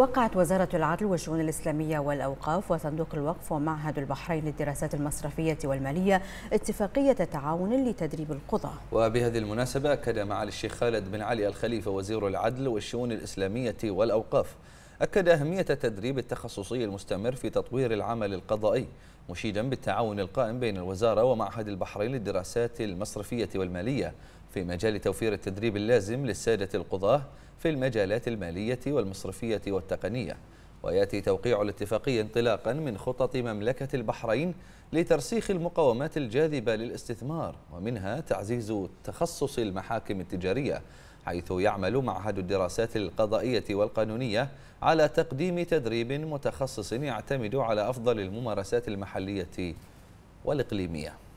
وقعت وزارة العدل والشؤون الإسلامية والأوقاف وصندوق الوقف ومعهد البحرين للدراسات المصرفية والمالية اتفاقية تعاون لتدريب القضاة وبهذه المناسبة أكد معالي الشيخ خالد بن علي الخليفة وزير العدل والشؤون الإسلامية والأوقاف أكد أهمية التدريب التخصصي المستمر في تطوير العمل القضائي مشيدا بالتعاون القائم بين الوزارة ومعهد البحرين للدراسات المصرفية والمالية في مجال توفير التدريب اللازم للسادة القضاة في المجالات المالية والمصرفية والتقنية وياتي توقيع الاتفاقيه انطلاقا من خطط مملكه البحرين لترسيخ المقاومات الجاذبه للاستثمار ومنها تعزيز تخصص المحاكم التجاريه حيث يعمل معهد الدراسات القضائية والقانونية على تقديم تدريب متخصص يعتمد على أفضل الممارسات المحلية والإقليمية